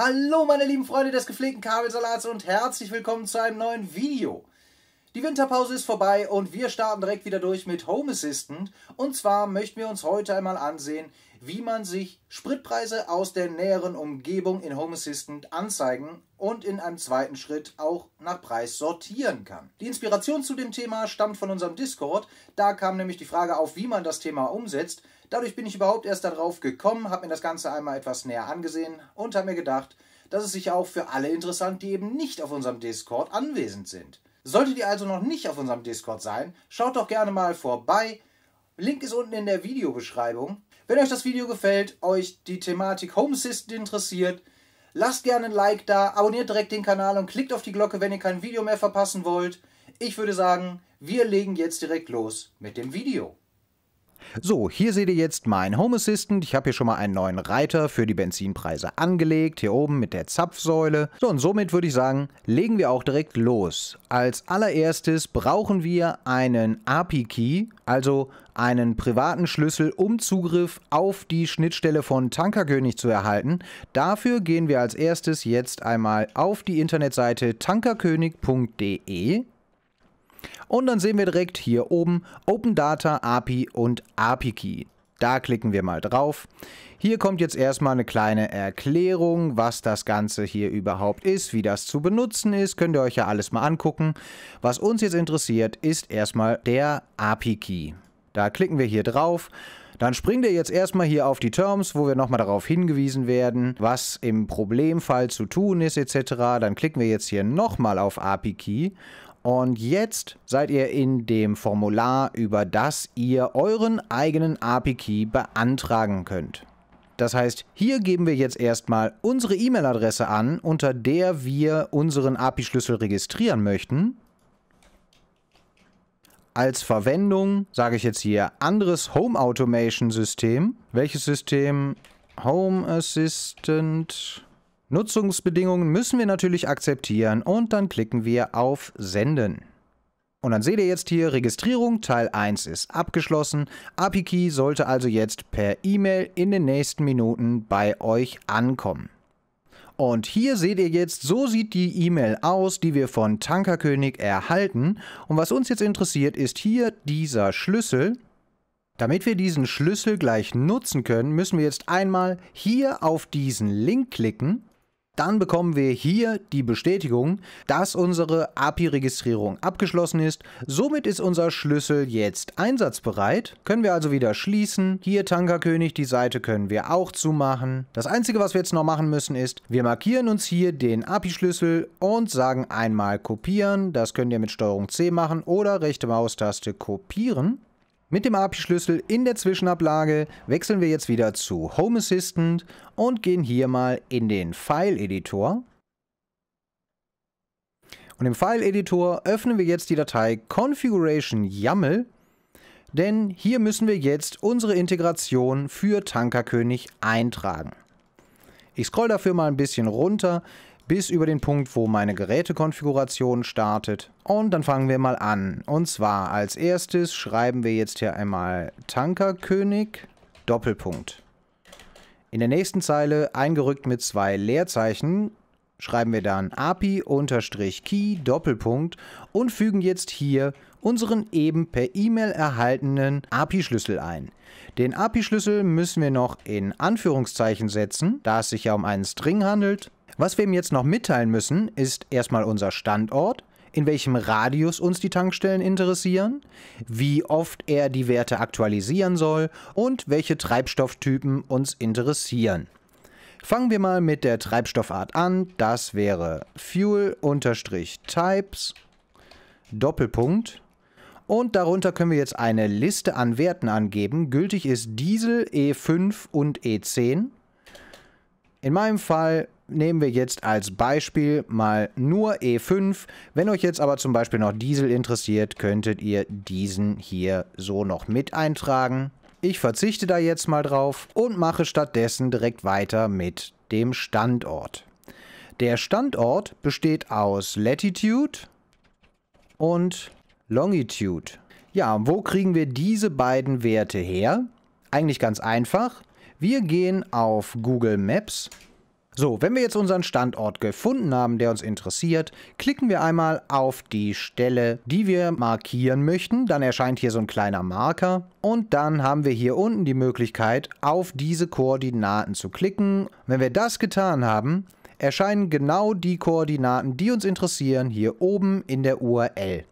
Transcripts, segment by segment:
Hallo meine lieben Freunde des gepflegten Kabelsalats und herzlich willkommen zu einem neuen Video. Die Winterpause ist vorbei und wir starten direkt wieder durch mit Home Assistant. Und zwar möchten wir uns heute einmal ansehen, wie man sich Spritpreise aus der näheren Umgebung in Home Assistant anzeigen und in einem zweiten Schritt auch nach Preis sortieren kann. Die Inspiration zu dem Thema stammt von unserem Discord. Da kam nämlich die Frage auf, wie man das Thema umsetzt. Dadurch bin ich überhaupt erst darauf gekommen, habe mir das Ganze einmal etwas näher angesehen und habe mir gedacht, dass es sich auch für alle interessant, die eben nicht auf unserem Discord anwesend sind. Solltet ihr also noch nicht auf unserem Discord sein, schaut doch gerne mal vorbei. Link ist unten in der Videobeschreibung. Wenn euch das Video gefällt, euch die Thematik Home Assistant interessiert, lasst gerne ein Like da, abonniert direkt den Kanal und klickt auf die Glocke, wenn ihr kein Video mehr verpassen wollt. Ich würde sagen, wir legen jetzt direkt los mit dem Video. So, hier seht ihr jetzt mein Home Assistant. Ich habe hier schon mal einen neuen Reiter für die Benzinpreise angelegt, hier oben mit der Zapfsäule. So, und somit würde ich sagen, legen wir auch direkt los. Als allererstes brauchen wir einen API-Key, also einen privaten Schlüssel, um Zugriff auf die Schnittstelle von Tankerkönig zu erhalten. Dafür gehen wir als erstes jetzt einmal auf die Internetseite tankerkönig.de. Und dann sehen wir direkt hier oben Open Data, API und API Key. Da klicken wir mal drauf. Hier kommt jetzt erstmal eine kleine Erklärung, was das Ganze hier überhaupt ist, wie das zu benutzen ist. Könnt ihr euch ja alles mal angucken. Was uns jetzt interessiert, ist erstmal der API-Key. Da klicken wir hier drauf. Dann springt ihr jetzt erstmal hier auf die Terms, wo wir nochmal darauf hingewiesen werden, was im Problemfall zu tun ist etc. Dann klicken wir jetzt hier nochmal auf API Key und jetzt seid ihr in dem Formular, über das ihr euren eigenen API-Key beantragen könnt. Das heißt, hier geben wir jetzt erstmal unsere E-Mail-Adresse an, unter der wir unseren API-Schlüssel registrieren möchten. Als Verwendung sage ich jetzt hier anderes Home Automation System. Welches System? Home Assistant Nutzungsbedingungen müssen wir natürlich akzeptieren und dann klicken wir auf Senden. Und dann seht ihr jetzt hier, Registrierung Teil 1 ist abgeschlossen. API-Key sollte also jetzt per E-Mail in den nächsten Minuten bei euch ankommen. Und hier seht ihr jetzt, so sieht die E-Mail aus, die wir von Tankerkönig erhalten. Und was uns jetzt interessiert, ist hier dieser Schlüssel. Damit wir diesen Schlüssel gleich nutzen können, müssen wir jetzt einmal hier auf diesen Link klicken dann bekommen wir hier die Bestätigung, dass unsere API-Registrierung abgeschlossen ist. Somit ist unser Schlüssel jetzt einsatzbereit. Können wir also wieder schließen. Hier Tankerkönig, die Seite können wir auch zumachen. Das Einzige, was wir jetzt noch machen müssen, ist, wir markieren uns hier den API-Schlüssel und sagen einmal kopieren. Das könnt ihr mit STRG C machen oder rechte Maustaste kopieren. Mit dem API-Schlüssel in der Zwischenablage wechseln wir jetzt wieder zu Home Assistant und gehen hier mal in den File-Editor. Und im File-Editor öffnen wir jetzt die Datei Configuration YAML, denn hier müssen wir jetzt unsere Integration für Tankerkönig eintragen. Ich scroll dafür mal ein bisschen runter bis über den Punkt, wo meine Gerätekonfiguration startet. Und dann fangen wir mal an. Und zwar als erstes schreiben wir jetzt hier einmal Tankerkönig Doppelpunkt. In der nächsten Zeile, eingerückt mit zwei Leerzeichen, schreiben wir dann API-Key Doppelpunkt und fügen jetzt hier unseren eben per E-Mail erhaltenen API-Schlüssel ein. Den API-Schlüssel müssen wir noch in Anführungszeichen setzen, da es sich ja um einen String handelt was wir ihm jetzt noch mitteilen müssen, ist erstmal unser Standort, in welchem Radius uns die Tankstellen interessieren, wie oft er die Werte aktualisieren soll und welche Treibstofftypen uns interessieren. Fangen wir mal mit der Treibstoffart an. Das wäre Fuel-Types Doppelpunkt. Und darunter können wir jetzt eine Liste an Werten angeben. Gültig ist Diesel, E5 und E10. In meinem Fall nehmen wir jetzt als Beispiel mal nur E5. Wenn euch jetzt aber zum Beispiel noch Diesel interessiert, könntet ihr diesen hier so noch mit eintragen. Ich verzichte da jetzt mal drauf und mache stattdessen direkt weiter mit dem Standort. Der Standort besteht aus Latitude und Longitude. Ja, wo kriegen wir diese beiden Werte her? Eigentlich ganz einfach. Wir gehen auf Google Maps so, wenn wir jetzt unseren Standort gefunden haben, der uns interessiert, klicken wir einmal auf die Stelle, die wir markieren möchten. Dann erscheint hier so ein kleiner Marker und dann haben wir hier unten die Möglichkeit, auf diese Koordinaten zu klicken. Wenn wir das getan haben, erscheinen genau die Koordinaten, die uns interessieren, hier oben in der URL.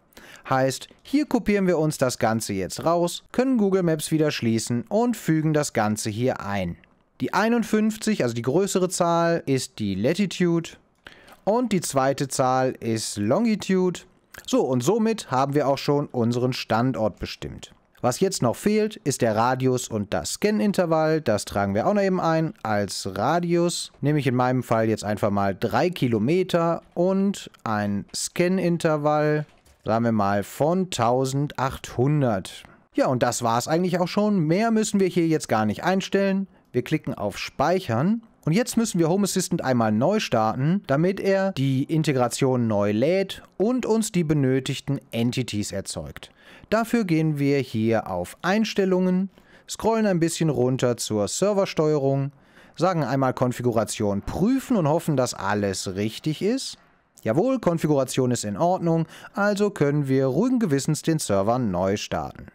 Heißt, hier kopieren wir uns das Ganze jetzt raus, können Google Maps wieder schließen und fügen das Ganze hier ein. Die 51, also die größere Zahl, ist die Latitude und die zweite Zahl ist Longitude. So, und somit haben wir auch schon unseren Standort bestimmt. Was jetzt noch fehlt, ist der Radius und das Scan-Intervall. Das tragen wir auch noch eben ein. Als Radius nehme ich in meinem Fall jetzt einfach mal 3 Kilometer und ein Scan-Intervall, sagen wir mal, von 1800. Ja, und das war es eigentlich auch schon. Mehr müssen wir hier jetzt gar nicht einstellen. Wir klicken auf Speichern und jetzt müssen wir Home Assistant einmal neu starten, damit er die Integration neu lädt und uns die benötigten Entities erzeugt. Dafür gehen wir hier auf Einstellungen, scrollen ein bisschen runter zur Serversteuerung, sagen einmal Konfiguration prüfen und hoffen, dass alles richtig ist. Jawohl, Konfiguration ist in Ordnung, also können wir ruhigen Gewissens den Server neu starten.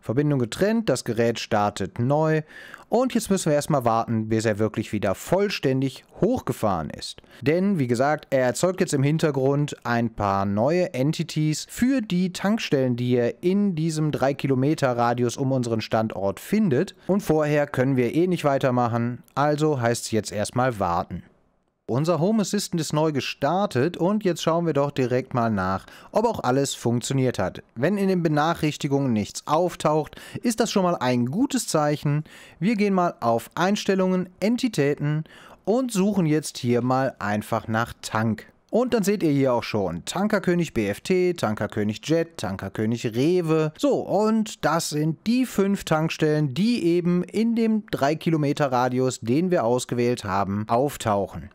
Verbindung getrennt, das Gerät startet neu und jetzt müssen wir erstmal warten, bis er wirklich wieder vollständig hochgefahren ist. Denn, wie gesagt, er erzeugt jetzt im Hintergrund ein paar neue Entities für die Tankstellen, die er in diesem 3 Kilometer Radius um unseren Standort findet. Und vorher können wir eh nicht weitermachen, also heißt es jetzt erstmal warten. Unser Home Assistant ist neu gestartet und jetzt schauen wir doch direkt mal nach, ob auch alles funktioniert hat. Wenn in den Benachrichtigungen nichts auftaucht, ist das schon mal ein gutes Zeichen. Wir gehen mal auf Einstellungen, Entitäten und suchen jetzt hier mal einfach nach Tank. Und dann seht ihr hier auch schon Tankerkönig BFT, Tankerkönig Jet, Tankerkönig Rewe. So, und das sind die fünf Tankstellen, die eben in dem 3 Kilometer Radius, den wir ausgewählt haben, auftauchen.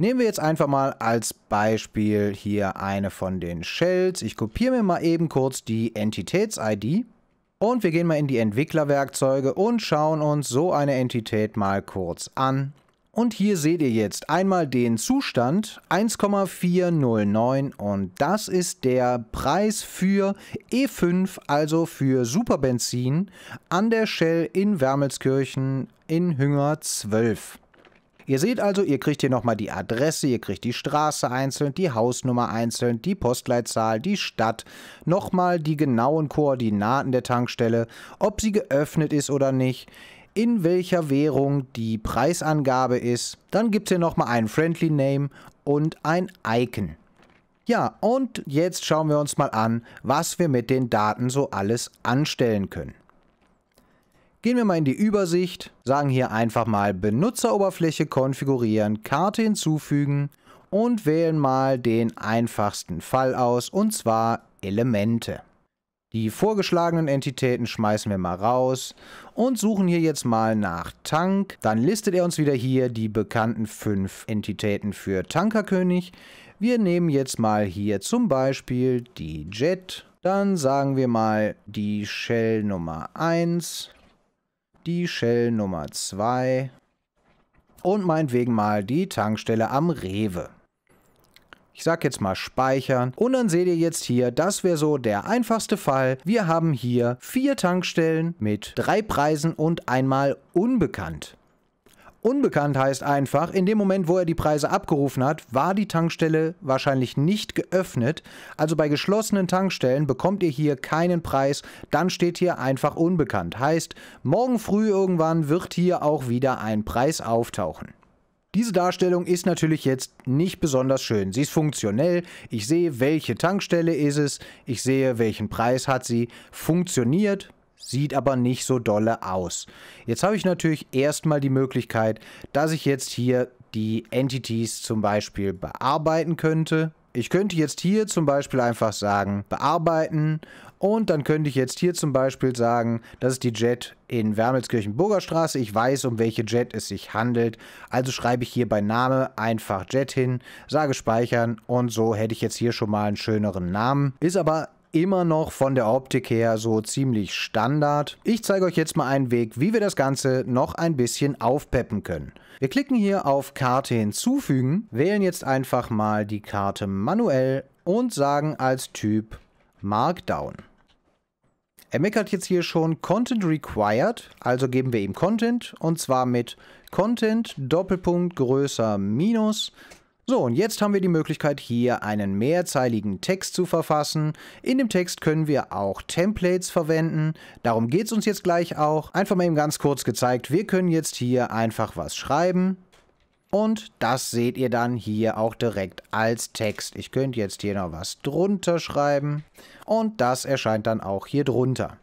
Nehmen wir jetzt einfach mal als Beispiel hier eine von den Shells. Ich kopiere mir mal eben kurz die Entitäts-ID und wir gehen mal in die Entwicklerwerkzeuge und schauen uns so eine Entität mal kurz an. Und hier seht ihr jetzt einmal den Zustand 1,409 und das ist der Preis für E5, also für Superbenzin, an der Shell in Wermelskirchen in Hünger 12. Ihr seht also, ihr kriegt hier nochmal die Adresse, ihr kriegt die Straße einzeln, die Hausnummer einzeln, die Postleitzahl, die Stadt, nochmal die genauen Koordinaten der Tankstelle, ob sie geöffnet ist oder nicht, in welcher Währung die Preisangabe ist. Dann gibt es hier nochmal einen Friendly Name und ein Icon. Ja, und jetzt schauen wir uns mal an, was wir mit den Daten so alles anstellen können. Gehen wir mal in die Übersicht, sagen hier einfach mal Benutzeroberfläche konfigurieren, Karte hinzufügen und wählen mal den einfachsten Fall aus, und zwar Elemente. Die vorgeschlagenen Entitäten schmeißen wir mal raus und suchen hier jetzt mal nach Tank. Dann listet er uns wieder hier die bekannten fünf Entitäten für Tankerkönig. Wir nehmen jetzt mal hier zum Beispiel die Jet. Dann sagen wir mal die Shell Nummer 1 die Shell Nummer 2 und meinetwegen mal die Tankstelle am Rewe. Ich sag jetzt mal speichern und dann seht ihr jetzt hier, das wäre so der einfachste Fall. Wir haben hier vier Tankstellen mit drei Preisen und einmal unbekannt. Unbekannt heißt einfach, in dem Moment, wo er die Preise abgerufen hat, war die Tankstelle wahrscheinlich nicht geöffnet. Also bei geschlossenen Tankstellen bekommt ihr hier keinen Preis, dann steht hier einfach unbekannt. Heißt, morgen früh irgendwann wird hier auch wieder ein Preis auftauchen. Diese Darstellung ist natürlich jetzt nicht besonders schön. Sie ist funktionell. Ich sehe, welche Tankstelle ist es. Ich sehe, welchen Preis hat sie. Funktioniert, Sieht aber nicht so dolle aus. Jetzt habe ich natürlich erstmal die Möglichkeit, dass ich jetzt hier die Entities zum Beispiel bearbeiten könnte. Ich könnte jetzt hier zum Beispiel einfach sagen, bearbeiten. Und dann könnte ich jetzt hier zum Beispiel sagen, das ist die Jet in Wermelskirchenburger Straße. Ich weiß, um welche Jet es sich handelt. Also schreibe ich hier bei Name einfach Jet hin, sage speichern und so hätte ich jetzt hier schon mal einen schöneren Namen. Ist aber immer noch von der Optik her so ziemlich Standard. Ich zeige euch jetzt mal einen Weg, wie wir das Ganze noch ein bisschen aufpeppen können. Wir klicken hier auf Karte hinzufügen, wählen jetzt einfach mal die Karte manuell und sagen als Typ Markdown. Er meckert jetzt hier schon Content Required, also geben wir ihm Content und zwar mit Content Doppelpunkt größer minus so, und jetzt haben wir die Möglichkeit, hier einen mehrzeiligen Text zu verfassen. In dem Text können wir auch Templates verwenden. Darum geht es uns jetzt gleich auch. Einfach mal eben ganz kurz gezeigt, wir können jetzt hier einfach was schreiben. Und das seht ihr dann hier auch direkt als Text. Ich könnte jetzt hier noch was drunter schreiben. Und das erscheint dann auch hier drunter.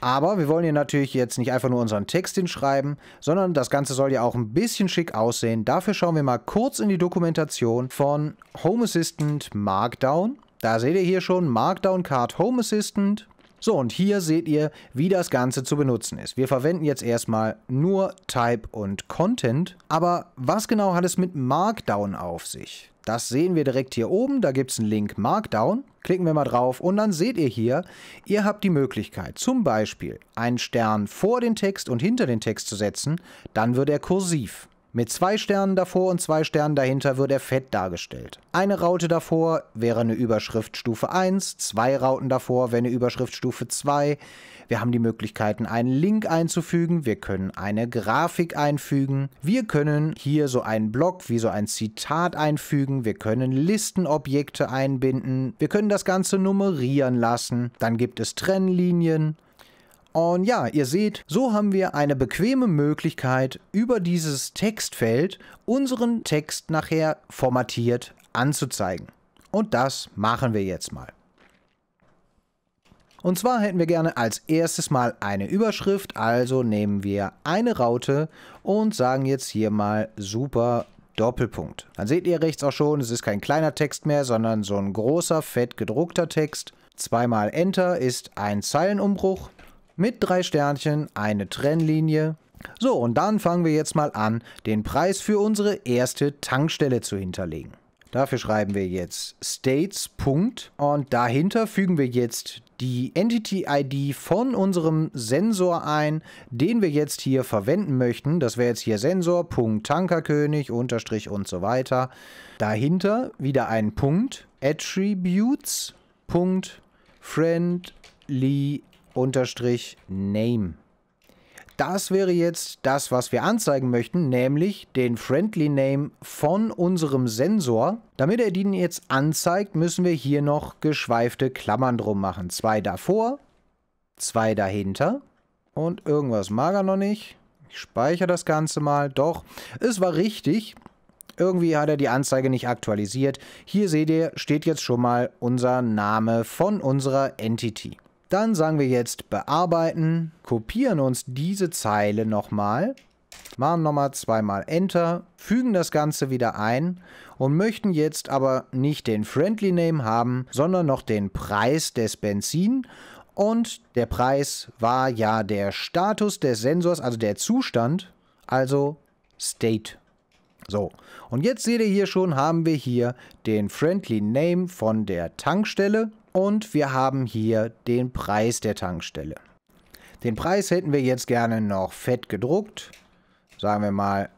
Aber wir wollen hier natürlich jetzt nicht einfach nur unseren Text hinschreiben, sondern das Ganze soll ja auch ein bisschen schick aussehen. Dafür schauen wir mal kurz in die Dokumentation von Home Assistant Markdown. Da seht ihr hier schon Markdown Card Home Assistant. So, und hier seht ihr, wie das Ganze zu benutzen ist. Wir verwenden jetzt erstmal nur Type und Content. Aber was genau hat es mit Markdown auf sich? Das sehen wir direkt hier oben. Da gibt es einen Link Markdown. Klicken wir mal drauf und dann seht ihr hier, ihr habt die Möglichkeit, zum Beispiel einen Stern vor den Text und hinter den Text zu setzen. Dann wird er kursiv. Mit zwei Sternen davor und zwei Sternen dahinter wird er fett dargestellt. Eine Raute davor wäre eine Überschrift Stufe 1, zwei Rauten davor wäre eine Überschrift Stufe 2. Wir haben die Möglichkeiten, einen Link einzufügen, wir können eine Grafik einfügen, wir können hier so einen Block wie so ein Zitat einfügen, wir können Listenobjekte einbinden, wir können das Ganze nummerieren lassen, dann gibt es Trennlinien, und ja, ihr seht, so haben wir eine bequeme Möglichkeit, über dieses Textfeld unseren Text nachher formatiert anzuzeigen. Und das machen wir jetzt mal. Und zwar hätten wir gerne als erstes mal eine Überschrift, also nehmen wir eine Raute und sagen jetzt hier mal super Doppelpunkt. Dann seht ihr rechts auch schon, es ist kein kleiner Text mehr, sondern so ein großer, fett gedruckter Text. Zweimal Enter ist ein Zeilenumbruch mit drei Sternchen, eine Trennlinie. So, und dann fangen wir jetzt mal an, den Preis für unsere erste Tankstelle zu hinterlegen. Dafür schreiben wir jetzt States. Und dahinter fügen wir jetzt die Entity-ID von unserem Sensor ein, den wir jetzt hier verwenden möchten. Das wäre jetzt hier Sensor.tankerkönig unterstrich und so weiter. Dahinter wieder ein Punkt. Attributes unterstrich name. Das wäre jetzt das, was wir anzeigen möchten, nämlich den Friendly Name von unserem Sensor. Damit er den jetzt anzeigt, müssen wir hier noch geschweifte Klammern drum machen. Zwei davor, zwei dahinter und irgendwas mag er noch nicht. Ich speichere das Ganze mal. Doch, es war richtig. Irgendwie hat er die Anzeige nicht aktualisiert. Hier seht ihr, steht jetzt schon mal unser Name von unserer Entity. Dann sagen wir jetzt bearbeiten, kopieren uns diese Zeile nochmal, machen nochmal zweimal Enter, fügen das Ganze wieder ein und möchten jetzt aber nicht den Friendly Name haben, sondern noch den Preis des Benzin und der Preis war ja der Status des Sensors, also der Zustand, also State. So, und jetzt seht ihr hier schon, haben wir hier den Friendly Name von der Tankstelle und wir haben hier den Preis der Tankstelle. Den Preis hätten wir jetzt gerne noch fett gedruckt. Sagen wir mal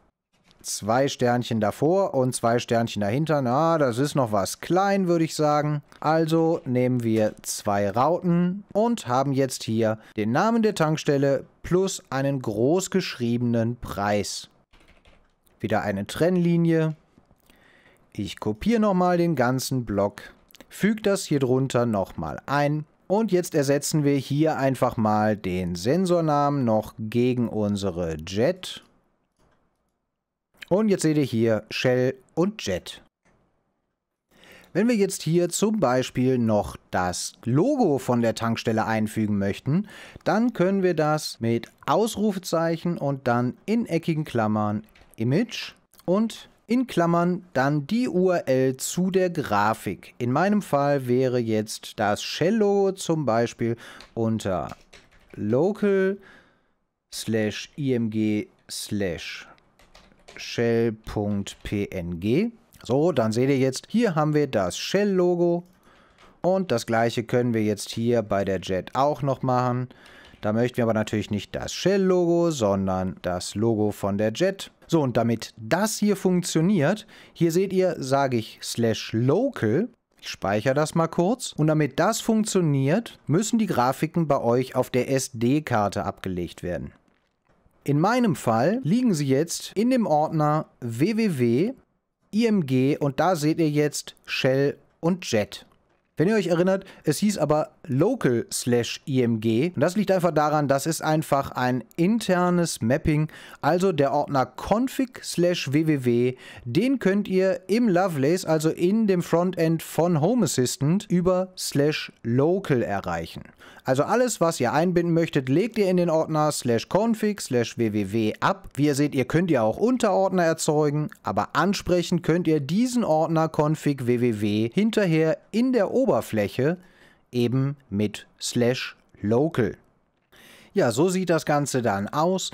zwei Sternchen davor und zwei Sternchen dahinter. Na, das ist noch was klein, würde ich sagen. Also nehmen wir zwei Rauten und haben jetzt hier den Namen der Tankstelle plus einen groß geschriebenen Preis. Wieder eine Trennlinie. Ich kopiere nochmal den ganzen Block Füge das hier drunter nochmal ein. Und jetzt ersetzen wir hier einfach mal den Sensornamen noch gegen unsere Jet. Und jetzt seht ihr hier Shell und Jet. Wenn wir jetzt hier zum Beispiel noch das Logo von der Tankstelle einfügen möchten, dann können wir das mit Ausrufezeichen und dann in eckigen Klammern Image und in Klammern dann die URL zu der Grafik. In meinem Fall wäre jetzt das Shell-Logo zum Beispiel unter local slash img slash shell.png. So, dann seht ihr jetzt, hier haben wir das Shell-Logo und das gleiche können wir jetzt hier bei der Jet auch noch machen. Da möchten wir aber natürlich nicht das Shell-Logo, sondern das Logo von der Jet. So, und damit das hier funktioniert, hier seht ihr, sage ich slash local, ich speichere das mal kurz. Und damit das funktioniert, müssen die Grafiken bei euch auf der SD-Karte abgelegt werden. In meinem Fall liegen sie jetzt in dem Ordner www.img und da seht ihr jetzt Shell und Jet. Wenn ihr euch erinnert, es hieß aber local slash img. Und das liegt einfach daran, das ist einfach ein internes Mapping. Also der Ordner config slash www, den könnt ihr im Lovelace, also in dem Frontend von Home Assistant, über slash local erreichen. Also alles, was ihr einbinden möchtet, legt ihr in den Ordner slash config slash www ab. Wie ihr seht, ihr könnt ja auch Unterordner erzeugen, aber ansprechen könnt ihr diesen Ordner config www hinterher in der Oberfläche Oberfläche eben mit slash local. Ja, so sieht das Ganze dann aus.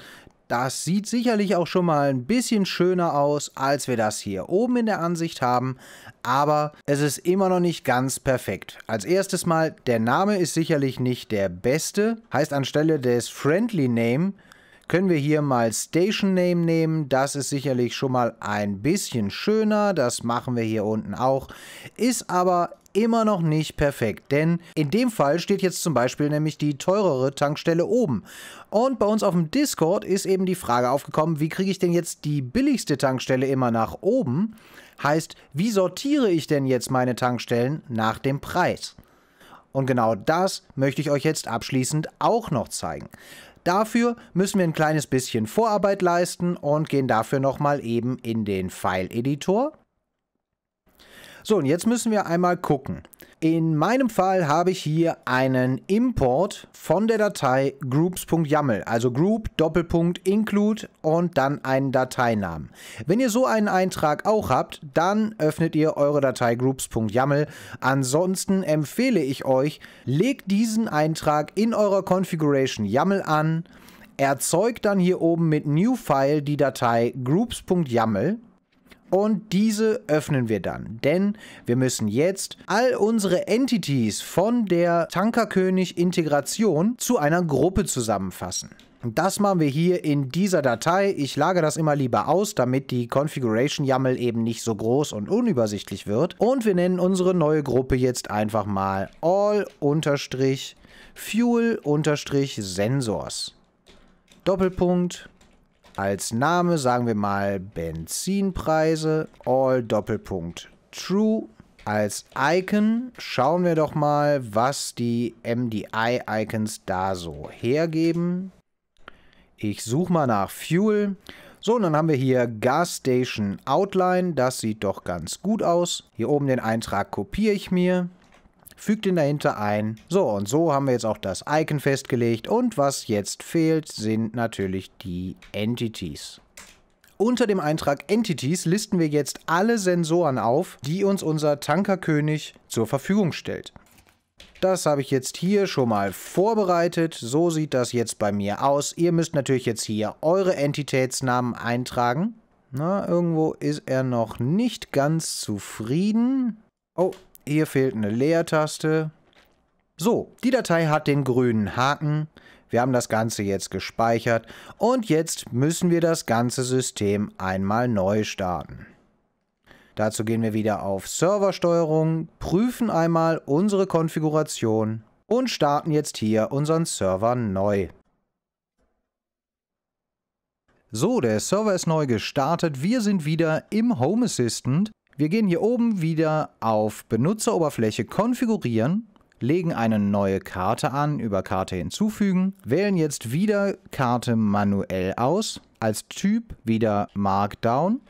Das sieht sicherlich auch schon mal ein bisschen schöner aus, als wir das hier oben in der Ansicht haben, aber es ist immer noch nicht ganz perfekt. Als erstes mal, der Name ist sicherlich nicht der beste, heißt anstelle des Friendly Name können wir hier mal Station Name nehmen. Das ist sicherlich schon mal ein bisschen schöner. Das machen wir hier unten auch. Ist aber immer noch nicht perfekt, denn in dem Fall steht jetzt zum Beispiel nämlich die teurere Tankstelle oben. Und bei uns auf dem Discord ist eben die Frage aufgekommen, wie kriege ich denn jetzt die billigste Tankstelle immer nach oben? Heißt, wie sortiere ich denn jetzt meine Tankstellen nach dem Preis? Und genau das möchte ich euch jetzt abschließend auch noch zeigen. Dafür müssen wir ein kleines bisschen Vorarbeit leisten und gehen dafür nochmal eben in den File-Editor. So, und jetzt müssen wir einmal gucken. In meinem Fall habe ich hier einen Import von der Datei groups.yaml, also group Doppelpunkt include und dann einen Dateinamen. Wenn ihr so einen Eintrag auch habt, dann öffnet ihr eure Datei groups.yaml. Ansonsten empfehle ich euch, legt diesen Eintrag in eurer Configuration YAML an, erzeugt dann hier oben mit New File die Datei groups.yaml und diese öffnen wir dann, denn wir müssen jetzt all unsere Entities von der Tankerkönig-Integration zu einer Gruppe zusammenfassen. Das machen wir hier in dieser Datei. Ich lage das immer lieber aus, damit die configuration yaml eben nicht so groß und unübersichtlich wird. Und wir nennen unsere neue Gruppe jetzt einfach mal all-fuel-sensors. Doppelpunkt als Name sagen wir mal Benzinpreise, all Doppelpunkt true. Als Icon schauen wir doch mal, was die MDI-Icons da so hergeben. Ich suche mal nach Fuel. So, und dann haben wir hier Gas Station Outline. Das sieht doch ganz gut aus. Hier oben den Eintrag kopiere ich mir fügt ihn dahinter ein. So, und so haben wir jetzt auch das Icon festgelegt. Und was jetzt fehlt, sind natürlich die Entities. Unter dem Eintrag Entities listen wir jetzt alle Sensoren auf, die uns unser Tankerkönig zur Verfügung stellt. Das habe ich jetzt hier schon mal vorbereitet. So sieht das jetzt bei mir aus. Ihr müsst natürlich jetzt hier eure Entitätsnamen eintragen. Na, irgendwo ist er noch nicht ganz zufrieden. Oh, hier fehlt eine Leertaste. So, die Datei hat den grünen Haken. Wir haben das Ganze jetzt gespeichert und jetzt müssen wir das ganze System einmal neu starten. Dazu gehen wir wieder auf Serversteuerung, prüfen einmal unsere Konfiguration und starten jetzt hier unseren Server neu. So, der Server ist neu gestartet. Wir sind wieder im Home Assistant wir gehen hier oben wieder auf Benutzeroberfläche konfigurieren, legen eine neue Karte an, über Karte hinzufügen, wählen jetzt wieder Karte manuell aus, als Typ wieder Markdown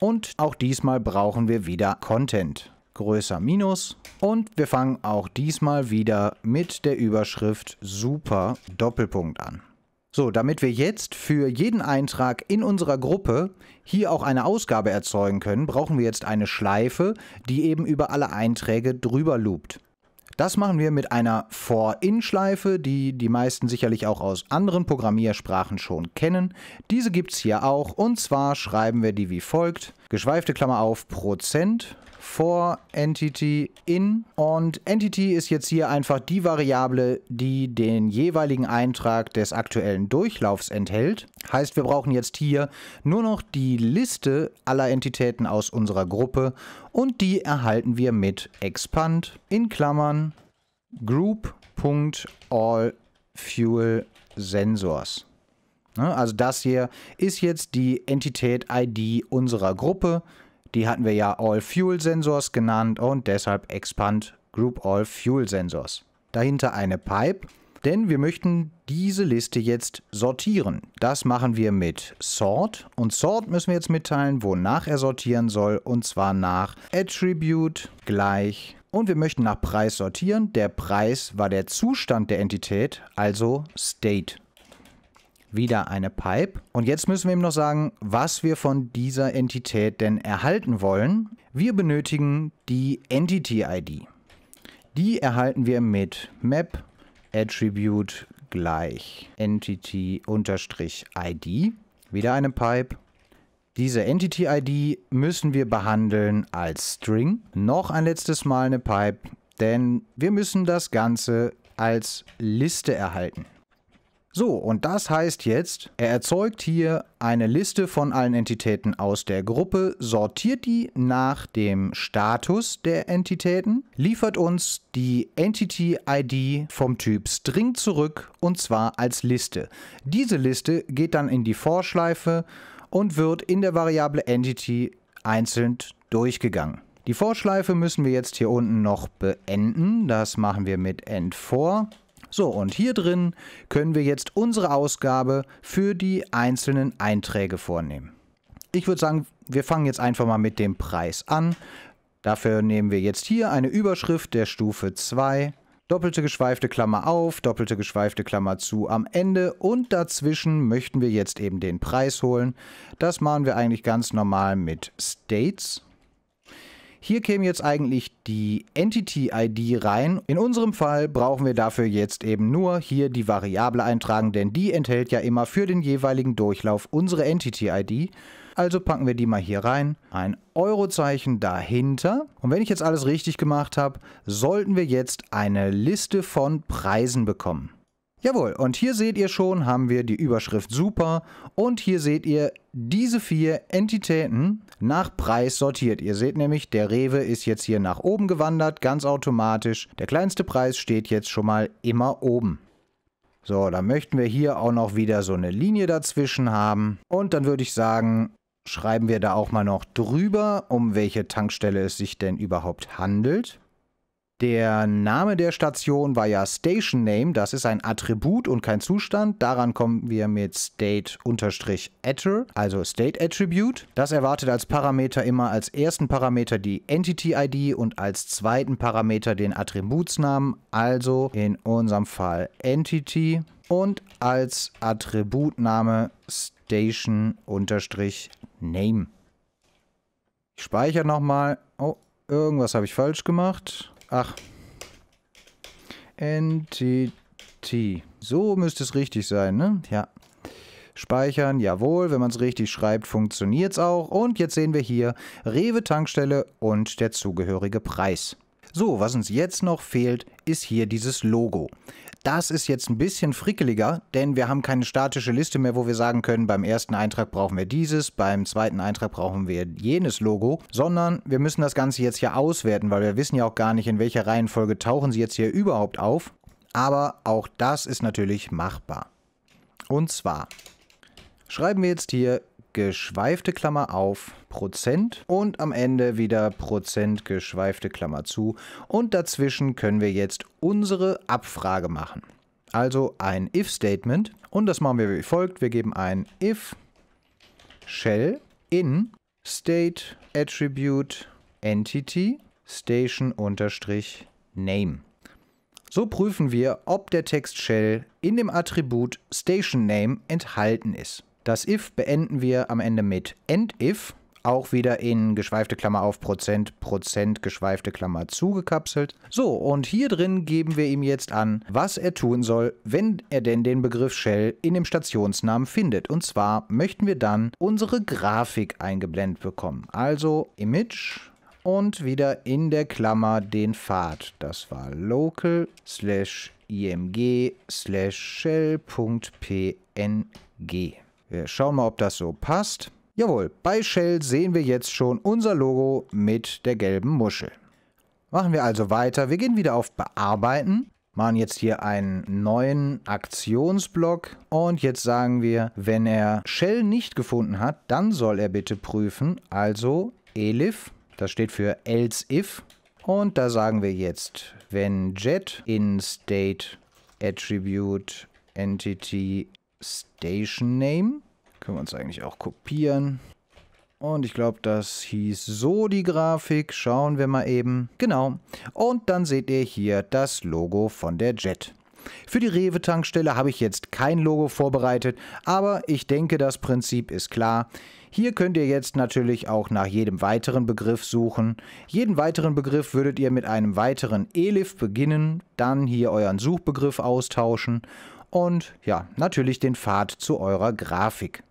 und auch diesmal brauchen wir wieder Content, größer Minus und wir fangen auch diesmal wieder mit der Überschrift Super Doppelpunkt an. So, damit wir jetzt für jeden Eintrag in unserer Gruppe hier auch eine Ausgabe erzeugen können, brauchen wir jetzt eine Schleife, die eben über alle Einträge drüber loopt. Das machen wir mit einer For-In-Schleife, die die meisten sicherlich auch aus anderen Programmiersprachen schon kennen. Diese gibt es hier auch und zwar schreiben wir die wie folgt. Geschweifte Klammer auf Prozent for Entity in. Und Entity ist jetzt hier einfach die Variable, die den jeweiligen Eintrag des aktuellen Durchlaufs enthält. Heißt, wir brauchen jetzt hier nur noch die Liste aller Entitäten aus unserer Gruppe und die erhalten wir mit expand in Klammern group.allFuelSensors. Ne, also das hier ist jetzt die Entität-ID unserer Gruppe. Die hatten wir ja All Fuel Sensors genannt und deshalb Expand Group All Fuel Sensors. Dahinter eine Pipe, denn wir möchten diese Liste jetzt sortieren. Das machen wir mit Sort und Sort müssen wir jetzt mitteilen, wonach er sortieren soll und zwar nach Attribute gleich und wir möchten nach Preis sortieren. Der Preis war der Zustand der Entität, also State wieder eine Pipe. Und jetzt müssen wir ihm noch sagen, was wir von dieser Entität denn erhalten wollen. Wir benötigen die Entity-ID. Die erhalten wir mit map attribute gleich entity-id. Wieder eine Pipe. Diese Entity-ID müssen wir behandeln als String. Noch ein letztes Mal eine Pipe, denn wir müssen das Ganze als Liste erhalten. So, und das heißt jetzt, er erzeugt hier eine Liste von allen Entitäten aus der Gruppe, sortiert die nach dem Status der Entitäten, liefert uns die Entity-ID vom Typ String zurück und zwar als Liste. Diese Liste geht dann in die Vorschleife und wird in der Variable Entity einzeln durchgegangen. Die Vorschleife müssen wir jetzt hier unten noch beenden. Das machen wir mit end4. So, und hier drin können wir jetzt unsere Ausgabe für die einzelnen Einträge vornehmen. Ich würde sagen, wir fangen jetzt einfach mal mit dem Preis an. Dafür nehmen wir jetzt hier eine Überschrift der Stufe 2, doppelte geschweifte Klammer auf, doppelte geschweifte Klammer zu am Ende und dazwischen möchten wir jetzt eben den Preis holen. Das machen wir eigentlich ganz normal mit States. Hier käme jetzt eigentlich die Entity-ID rein. In unserem Fall brauchen wir dafür jetzt eben nur hier die Variable eintragen, denn die enthält ja immer für den jeweiligen Durchlauf unsere Entity-ID. Also packen wir die mal hier rein, ein Eurozeichen dahinter. Und wenn ich jetzt alles richtig gemacht habe, sollten wir jetzt eine Liste von Preisen bekommen. Jawohl, und hier seht ihr schon, haben wir die Überschrift Super und hier seht ihr diese vier Entitäten nach Preis sortiert. Ihr seht nämlich, der Rewe ist jetzt hier nach oben gewandert, ganz automatisch. Der kleinste Preis steht jetzt schon mal immer oben. So, dann möchten wir hier auch noch wieder so eine Linie dazwischen haben. Und dann würde ich sagen, schreiben wir da auch mal noch drüber, um welche Tankstelle es sich denn überhaupt handelt. Der Name der Station war ja Station Name, das ist ein Attribut und kein Zustand. Daran kommen wir mit state atter also State Attribute. Das erwartet als Parameter immer als ersten Parameter die Entity ID und als zweiten Parameter den Attributsnamen, also in unserem Fall Entity und als Attributname Station-Name. Ich speichere nochmal. Oh, irgendwas habe ich falsch gemacht. Ach. Entity. So müsste es richtig sein, ne? Ja. Speichern, jawohl, wenn man es richtig schreibt, funktioniert es auch. Und jetzt sehen wir hier Rewe-Tankstelle und der zugehörige Preis. So, was uns jetzt noch fehlt, ist hier dieses Logo. Das ist jetzt ein bisschen frickeliger, denn wir haben keine statische Liste mehr, wo wir sagen können, beim ersten Eintrag brauchen wir dieses, beim zweiten Eintrag brauchen wir jenes Logo, sondern wir müssen das Ganze jetzt hier auswerten, weil wir wissen ja auch gar nicht, in welcher Reihenfolge tauchen sie jetzt hier überhaupt auf. Aber auch das ist natürlich machbar. Und zwar schreiben wir jetzt hier geschweifte Klammer auf, Prozent und am Ende wieder Prozent geschweifte Klammer zu und dazwischen können wir jetzt unsere Abfrage machen. Also ein if-Statement und das machen wir wie folgt. Wir geben ein if shell in state attribute entity station unterstrich name. So prüfen wir, ob der Text Shell in dem Attribut Station Name enthalten ist. Das if beenden wir am Ende mit endif, auch wieder in geschweifte Klammer auf Prozent, Prozent, geschweifte Klammer zugekapselt. So, und hier drin geben wir ihm jetzt an, was er tun soll, wenn er denn den Begriff Shell in dem Stationsnamen findet. Und zwar möchten wir dann unsere Grafik eingeblendet bekommen. Also Image und wieder in der Klammer den Pfad. Das war local slash img slash shell.png. Wir schauen mal, ob das so passt. Jawohl, bei Shell sehen wir jetzt schon unser Logo mit der gelben Muschel. Machen wir also weiter. Wir gehen wieder auf Bearbeiten, machen jetzt hier einen neuen Aktionsblock und jetzt sagen wir, wenn er Shell nicht gefunden hat, dann soll er bitte prüfen. Also elif, das steht für else if. Und da sagen wir jetzt, wenn jet in state attribute entity Station Name. Können wir uns eigentlich auch kopieren. Und ich glaube, das hieß so die Grafik. Schauen wir mal eben. Genau. Und dann seht ihr hier das Logo von der Jet. Für die Rewe-Tankstelle habe ich jetzt kein Logo vorbereitet, aber ich denke, das Prinzip ist klar. Hier könnt ihr jetzt natürlich auch nach jedem weiteren Begriff suchen. Jeden weiteren Begriff würdet ihr mit einem weiteren Elif beginnen, dann hier euren Suchbegriff austauschen und ja, natürlich den Pfad zu eurer Grafik.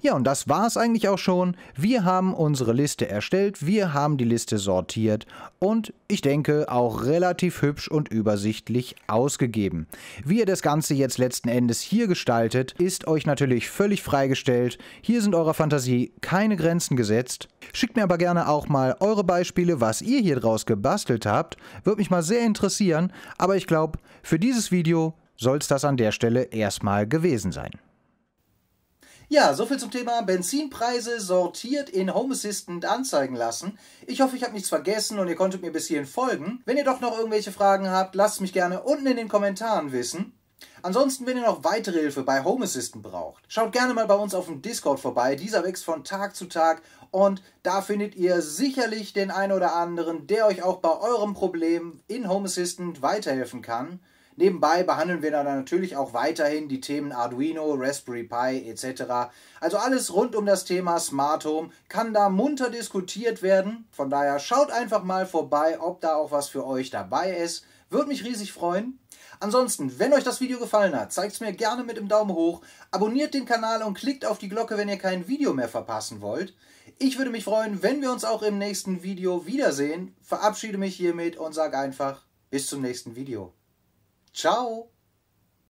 Ja, und das war es eigentlich auch schon. Wir haben unsere Liste erstellt, wir haben die Liste sortiert und ich denke auch relativ hübsch und übersichtlich ausgegeben. Wie ihr das Ganze jetzt letzten Endes hier gestaltet, ist euch natürlich völlig freigestellt. Hier sind eurer Fantasie keine Grenzen gesetzt. Schickt mir aber gerne auch mal eure Beispiele, was ihr hier draus gebastelt habt. Würde mich mal sehr interessieren, aber ich glaube, für dieses Video soll es das an der Stelle erstmal gewesen sein. Ja, soviel zum Thema Benzinpreise sortiert in Home Assistant anzeigen lassen. Ich hoffe, ich habe nichts vergessen und ihr konntet mir bis hierhin folgen. Wenn ihr doch noch irgendwelche Fragen habt, lasst mich gerne unten in den Kommentaren wissen. Ansonsten, wenn ihr noch weitere Hilfe bei Home Assistant braucht, schaut gerne mal bei uns auf dem Discord vorbei. Dieser wächst von Tag zu Tag und da findet ihr sicherlich den einen oder anderen, der euch auch bei eurem Problem in Home Assistant weiterhelfen kann. Nebenbei behandeln wir dann natürlich auch weiterhin die Themen Arduino, Raspberry Pi etc. Also alles rund um das Thema Smart Home kann da munter diskutiert werden. Von daher schaut einfach mal vorbei, ob da auch was für euch dabei ist. Würde mich riesig freuen. Ansonsten, wenn euch das Video gefallen hat, zeigt es mir gerne mit dem Daumen hoch, abonniert den Kanal und klickt auf die Glocke, wenn ihr kein Video mehr verpassen wollt. Ich würde mich freuen, wenn wir uns auch im nächsten Video wiedersehen. Verabschiede mich hiermit und sage einfach bis zum nächsten Video. ciao